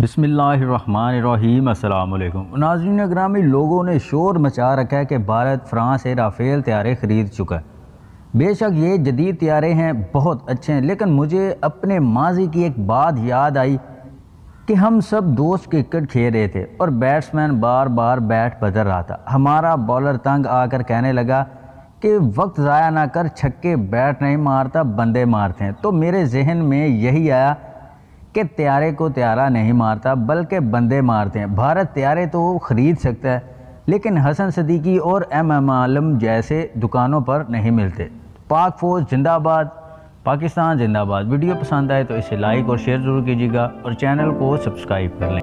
बसमीम अल्लाम नाजरीन ग्रामी लोगों ने शोर मचा रखा है कि भारत फ्रांस से राफेल त्यारे ख़रीद चुका है बेशक ये जदीद त्यारे हैं बहुत अच्छे हैं लेकिन मुझे अपने माजी की एक बात याद आई कि हम सब दोस्त क्रिकेट खेल रहे थे और बैट्समैन बार बार बैट बदल रहा था हमारा बॉलर तंग आकर कहने लगा कि वक्त ज़ाया ना कर छक्के बैट नहीं मारता बंदे मारते हैं तो मेरे जहन में यही आया कि त्यारे को त्यारा नहीं मारता बल्कि बंदे मारते हैं भारत त्यारे तो ख़रीद सकता है लेकिन हसन सदीकी और एम एम आलम जैसे दुकानों पर नहीं मिलते पाक फौज जिंदाबाद पाकिस्तान जिंदाबाद वीडियो पसंद आए तो इसे लाइक और शेयर ज़रूर कीजिएगा और चैनल को सब्सक्राइब कर लें